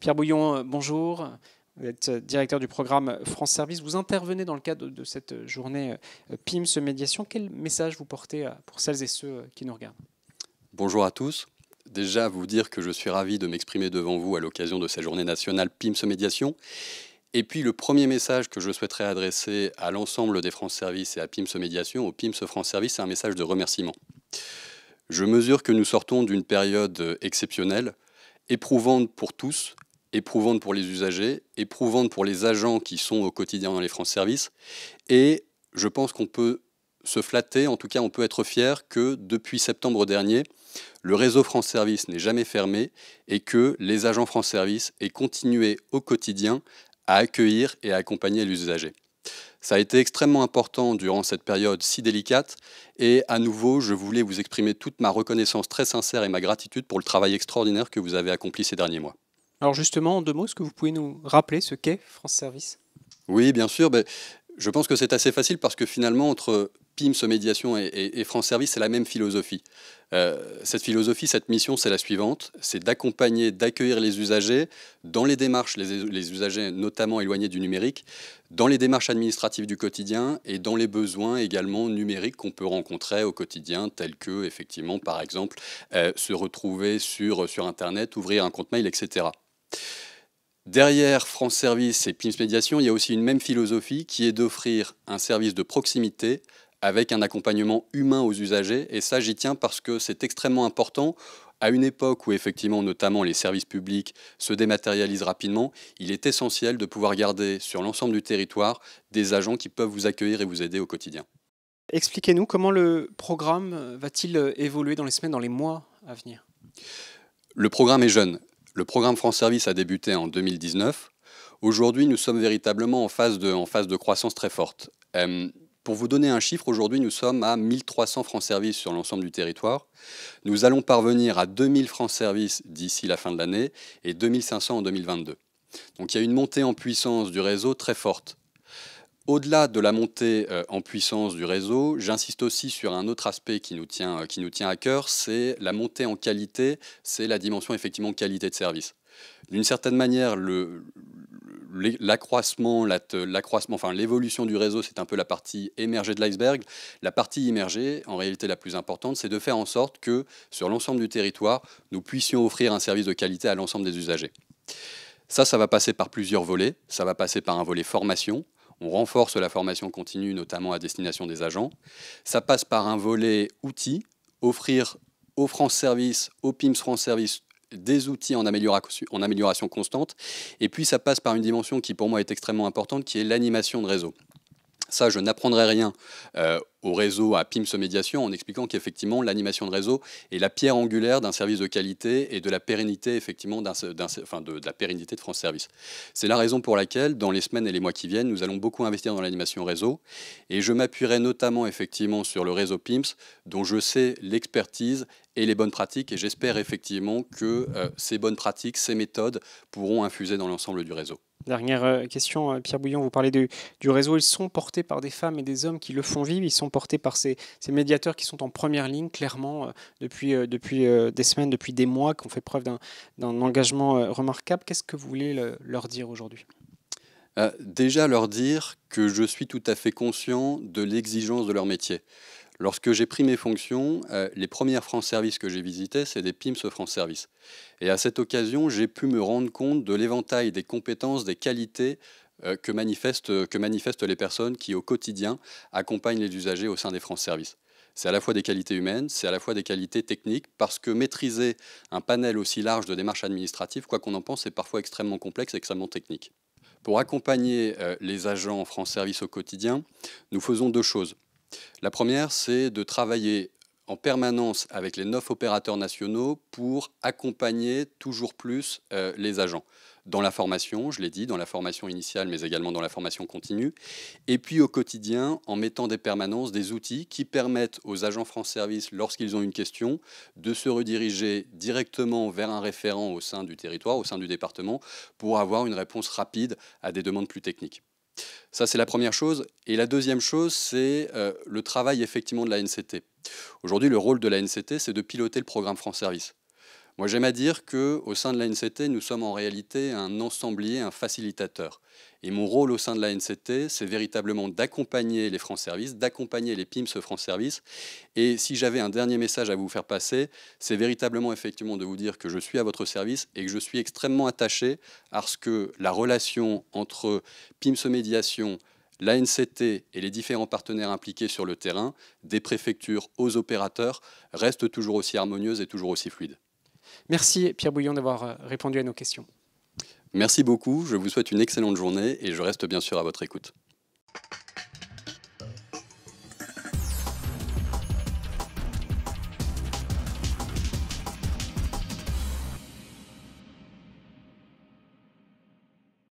Pierre Bouillon, euh, bonjour. Vous êtes euh, directeur du programme France Service. Vous intervenez dans le cadre de cette journée euh, PIMS Médiation. Quel message vous portez pour celles et ceux qui nous regardent Bonjour à tous. Déjà, vous dire que je suis ravi de m'exprimer devant vous à l'occasion de cette journée nationale PIMS Médiation. Et puis, le premier message que je souhaiterais adresser à l'ensemble des France Service et à PIMS Médiation, au PIMS France Service, c'est un message de remerciement. Je mesure que nous sortons d'une période exceptionnelle éprouvante pour tous, éprouvante pour les usagers, éprouvante pour les agents qui sont au quotidien dans les France Services. Et je pense qu'on peut se flatter, en tout cas on peut être fier que depuis septembre dernier, le réseau France Service n'est jamais fermé et que les agents France Service aient continué au quotidien à accueillir et à accompagner usagers. Ça a été extrêmement important durant cette période si délicate et à nouveau, je voulais vous exprimer toute ma reconnaissance très sincère et ma gratitude pour le travail extraordinaire que vous avez accompli ces derniers mois. Alors justement, en deux mots, est-ce que vous pouvez nous rappeler ce qu'est France Service Oui, bien sûr. Ben, je pense que c'est assez facile parce que finalement, entre PIMS Médiation et, France Service, c'est la même philosophie. Euh, cette philosophie, cette mission, c'est la suivante, c'est d'accompagner, d'accueillir les usagers dans les démarches, les, usagers notamment éloignés du numérique, dans les démarches administratives du quotidien et dans les besoins également numériques qu'on peut rencontrer au quotidien, tels que, effectivement, par exemple, euh, se retrouver sur, sur Internet, ouvrir un compte mail, etc. Derrière France Service et PIMS Médiation, il y a aussi une même philosophie qui est d'offrir un service de proximité avec un accompagnement humain aux usagers. Et ça, j'y tiens parce que c'est extrêmement important. À une époque où effectivement notamment les services publics se dématérialisent rapidement, il est essentiel de pouvoir garder sur l'ensemble du territoire des agents qui peuvent vous accueillir et vous aider au quotidien. Expliquez-nous comment le programme va-t-il évoluer dans les semaines, dans les mois à venir Le programme est jeune. Le programme France Service a débuté en 2019. Aujourd'hui, nous sommes véritablement en phase de, en phase de croissance très forte. Euh, pour vous donner un chiffre, aujourd'hui nous sommes à 1300 francs services sur l'ensemble du territoire. Nous allons parvenir à 2000 francs services d'ici la fin de l'année et 2500 en 2022. Donc il y a une montée en puissance du réseau très forte. Au-delà de la montée euh, en puissance du réseau, j'insiste aussi sur un autre aspect qui nous tient, euh, qui nous tient à cœur, c'est la montée en qualité, c'est la dimension effectivement qualité de service. D'une certaine manière, le, l'accroissement, l'accroissement, enfin l'évolution du réseau, c'est un peu la partie émergée de l'iceberg. La partie immergée, en réalité la plus importante, c'est de faire en sorte que sur l'ensemble du territoire, nous puissions offrir un service de qualité à l'ensemble des usagers. Ça, ça va passer par plusieurs volets. Ça va passer par un volet formation. On renforce la formation continue, notamment à destination des agents. Ça passe par un volet outils, offrir aux France Service, aux PIMS France Service, des outils en amélioration, en amélioration constante. Et puis ça passe par une dimension qui pour moi est extrêmement importante, qui est l'animation de réseau. Ça, je n'apprendrai rien euh, au réseau à PIMS Médiation en expliquant qu'effectivement, l'animation de réseau est la pierre angulaire d'un service de qualité et de la pérennité, effectivement, de, la pérennité de France Service. C'est la raison pour laquelle, dans les semaines et les mois qui viennent, nous allons beaucoup investir dans l'animation réseau. Et je m'appuierai notamment, effectivement, sur le réseau PIMS, dont je sais l'expertise et les bonnes pratiques. Et j'espère effectivement que euh, ces bonnes pratiques, ces méthodes pourront infuser dans l'ensemble du réseau. Dernière euh, question, euh, Pierre Bouillon, vous parlez du réseau. Ils sont portés par des femmes et des hommes qui le font vivre. Ils sont portés par ces, médiateurs qui sont en première ligne, clairement, depuis, depuis des semaines, depuis des mois, qui ont fait preuve d'un engagement remarquable. Qu'est-ce que vous voulez leur dire aujourd'hui Déjà leur dire que je suis tout à fait conscient de l'exigence de leur métier. Lorsque j'ai pris mes fonctions, euh, les premières France Service que j'ai visitées, c'est des PIMS France Service. Et à cette occasion, j'ai pu me rendre compte de l'éventail des compétences, des qualités euh, euh, que, manifestent, les personnes qui, au quotidien, accompagnent les usagers au sein des France Services. C'est à la fois des qualités humaines, c'est à la fois des qualités techniques, parce que maîtriser un panel aussi large de démarches administratives, quoi qu'on en pense, c'est parfois extrêmement complexe et extrêmement technique. Pour accompagner les agents France Service au quotidien, nous faisons deux choses. La première, c'est de travailler en permanence avec les neuf opérateurs nationaux pour accompagner toujours plus euh, les agents. Dans la formation, je l'ai dit, dans la formation initiale, mais également dans la formation continue. Et puis au quotidien, en mettant des permanences, des outils qui permettent aux agents France Service, lorsqu'ils ont une question, de se rediriger directement vers un référent au sein du territoire, au sein du département, pour avoir une réponse rapide à des demandes plus techniques. Ça, c'est la première chose. Et la deuxième chose, c'est euh, le travail effectivement de la NCT. Aujourd'hui, le rôle de la NCT, c'est de piloter le programme France Service. Moi, j'aime à dire que au sein de la NCT, nous sommes en réalité un ensemblier, un facilitateur. Et mon rôle au sein de la NCT, c'est véritablement d'accompagner les France Services, d'accompagner les PIMS France Services. Et si j'avais un dernier message à vous faire passer, c'est véritablement effectivement de vous dire que je suis à votre service et que je suis extrêmement attaché à ce que la relation entre PIMS Médiation, la NCT et les différents partenaires impliqués sur le terrain, des préfectures aux opérateurs, reste toujours aussi harmonieuse et toujours aussi fluide. Merci Pierre Bouillon d'avoir euh, répondu à nos questions. Merci beaucoup, je vous souhaite une excellente journée et je reste bien sûr à votre écoute.